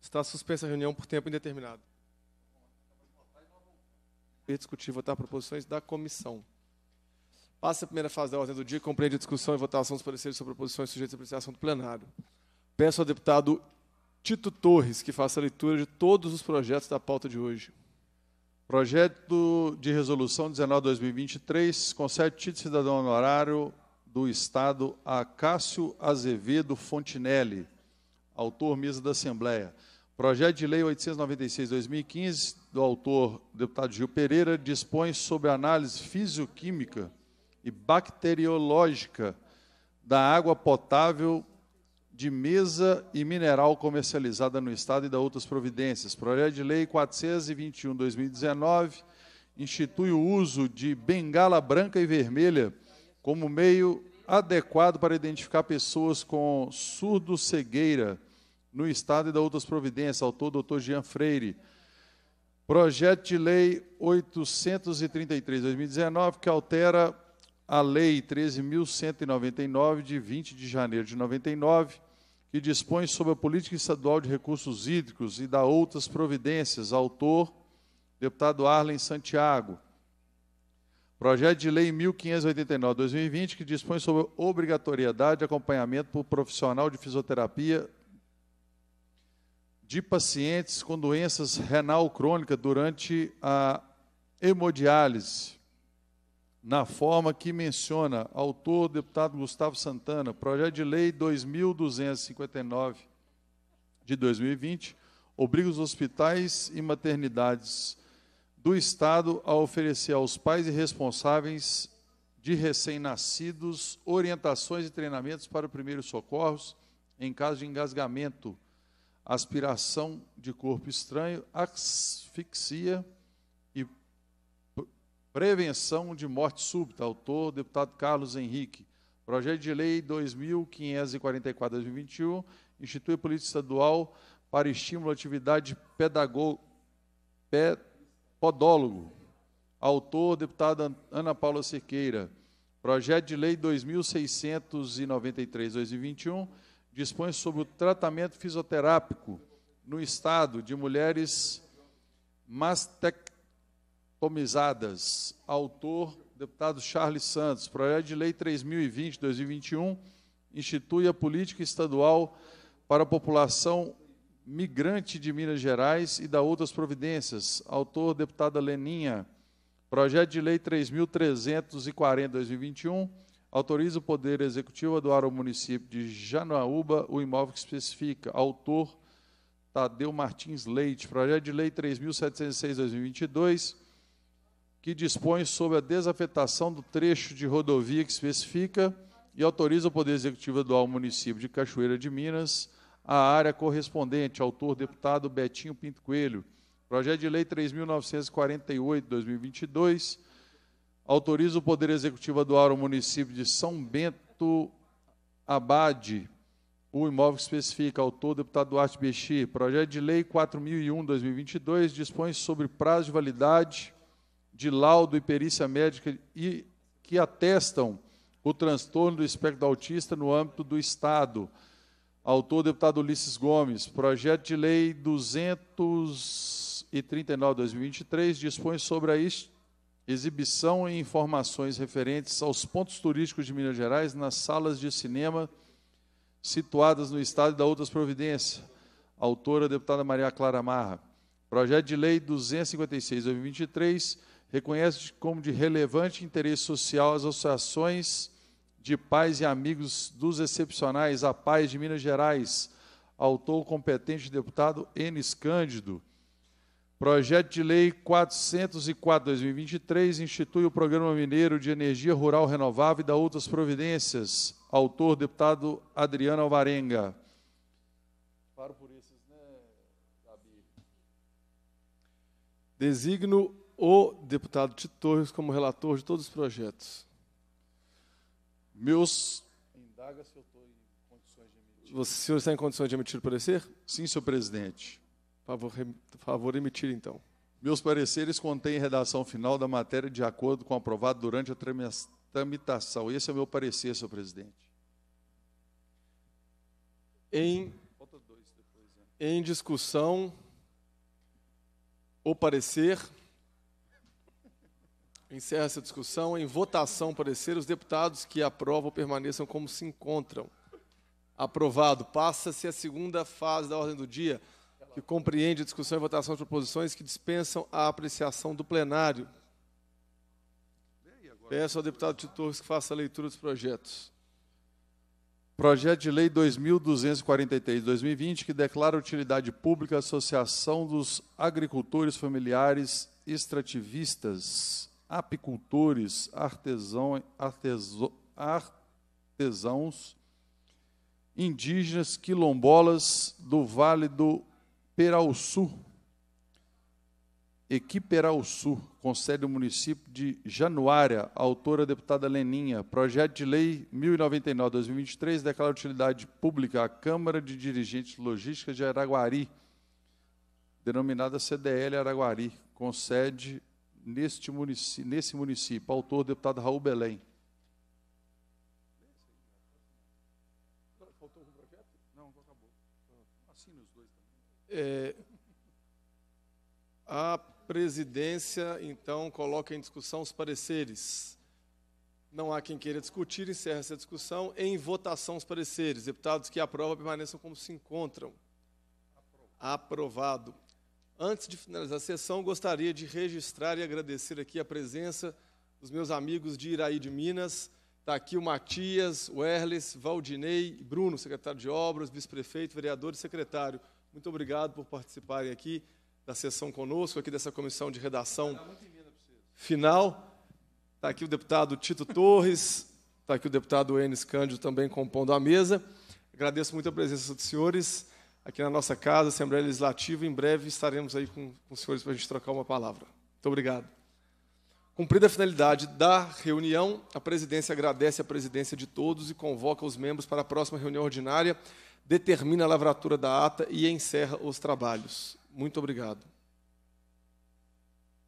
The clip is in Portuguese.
Está suspensa a reunião por tempo indeterminado. E discutir e votar proposições da comissão. Passa a primeira fase da ordem do dia, compreende a discussão e votação dos pareceres sobre proposições sujeitas à apreciação do plenário. Peço ao deputado Tito Torres que faça a leitura de todos os projetos da pauta de hoje. Projeto de resolução 19-2023 concede título de cidadão honorário do Estado a Cássio Azevedo Fontinelli autor mesa da Assembleia. Projeto de Lei 896-2015, do autor deputado Gil Pereira, dispõe sobre análise fisioquímica e bacteriológica da água potável de mesa e mineral comercializada no Estado e da outras providências. Projeto de Lei 421-2019 institui o uso de bengala branca e vermelha como meio adequado para identificar pessoas com surdo-cegueira no Estado e da Outras Providências, autor doutor Jean Freire. Projeto de Lei 833-2019, que altera a Lei 13.199, de 20 de janeiro de 99, que dispõe sobre a Política Estadual de Recursos Hídricos e da Outras Providências, autor, deputado Arlen Santiago. Projeto de Lei 1589-2020, que dispõe sobre obrigatoriedade de acompanhamento por profissional de fisioterapia de pacientes com doenças renal crônica durante a hemodiálise, na forma que menciona autor, deputado Gustavo Santana, projeto de lei 2259 de 2020, obriga os hospitais e maternidades do Estado a oferecer aos pais e responsáveis de recém-nascidos orientações e treinamentos para primeiros socorros em caso de engasgamento, aspiração de corpo estranho, asfixia e prevenção de morte súbita. Autor, deputado Carlos Henrique. Projeto de Lei 2544-2021 institui política estadual para estímulo à atividade pedagógica podólogo, autor, deputada Ana Paula Sequeira. Projeto de Lei 2693-2021 dispõe sobre o tratamento fisioterápico no Estado de mulheres mastectomizadas. Autor, deputado Charles Santos. Projeto de Lei 3020-2021 institui a política estadual para a população Migrante de Minas Gerais e da Outras Providências, autor deputada Leninha. Projeto de Lei 3.340-2021 autoriza o Poder Executivo a doar ao município de Janaúba o imóvel que especifica. Autor Tadeu Martins Leite. Projeto de Lei 3.706-2022 que dispõe sobre a desafetação do trecho de rodovia que especifica e autoriza o Poder Executivo a doar ao município de Cachoeira de Minas a área correspondente. Autor, deputado Betinho Pinto Coelho. Projeto de Lei 3.948, 2022, autoriza o Poder Executivo a doar ao município de São Bento Abade o imóvel que especifica, autor, deputado Duarte Bexi. Projeto de Lei 4.001, 2022, dispõe sobre prazo de validade de laudo e perícia médica e que atestam o transtorno do espectro autista no âmbito do Estado. Autor, deputado Ulisses Gomes. Projeto de lei 239-2023 dispõe sobre a exibição e informações referentes aos pontos turísticos de Minas Gerais nas salas de cinema situadas no estado e da outras providências. Autora, deputada Maria Clara Marra. Projeto de lei 256-2023 reconhece como de relevante interesse social as associações de pais e amigos dos excepcionais, a paz de Minas Gerais, autor competente deputado Enes Cândido. Projeto de Lei 404-2023 institui o Programa Mineiro de Energia Rural Renovável e da Outras Providências. Autor, deputado Adriano Alvarenga. Paro por esses, né, Gabi? Designo o deputado Titores Torres como relator de todos os projetos. Meus. Indaga se eu estou em condições de emitir. O senhor está em condições de emitir parecer? Sim, senhor presidente. Favor, favor emitir, então. Meus pareceres contêm redação final da matéria de acordo com o aprovado durante a tramitação. Esse é o meu parecer, senhor presidente. Em, né? em discussão, o parecer. Encerra essa discussão. Em votação, parecer, os deputados que aprovam permaneçam como se encontram. Aprovado. Passa-se a segunda fase da ordem do dia, que compreende a discussão e votação de proposições que dispensam a apreciação do plenário. Peço ao deputado Tito Torres que faça a leitura dos projetos. Projeto de Lei 2243-2020, que declara utilidade pública a Associação dos Agricultores Familiares Extrativistas apicultores, artesão, artesãos, indígenas quilombolas do Vale do Peralçu, Equiperalçu, Perauçu concede o município de Januária, autora deputada Leninha, projeto de lei 1099-2023, declara utilidade pública à Câmara de Dirigentes Logística de Araguari, denominada CDL Araguari, com sede neste município, nesse município. Autor, deputado Raul Belém. É, a presidência, então, coloca em discussão os pareceres. Não há quem queira discutir, encerra essa discussão. Em votação, os pareceres. Deputados que aprovam permaneçam como se encontram. Aprovado. Antes de finalizar a sessão, gostaria de registrar e agradecer aqui a presença dos meus amigos de Iraí de Minas. Está aqui o Matias, o Erles, Valdinei e Bruno, secretário de Obras, vice-prefeito, vereador e secretário. Muito obrigado por participarem aqui da sessão conosco, aqui dessa comissão de redação final. Está aqui o deputado Tito Torres, está aqui o deputado Enes Cândido também compondo a mesa. Agradeço muito a presença dos senhores aqui na nossa casa, Assembleia Legislativa. Em breve estaremos aí com, com os senhores para a gente trocar uma palavra. Muito obrigado. Cumprida a finalidade da reunião, a presidência agradece a presidência de todos e convoca os membros para a próxima reunião ordinária, determina a lavratura da ata e encerra os trabalhos. Muito obrigado.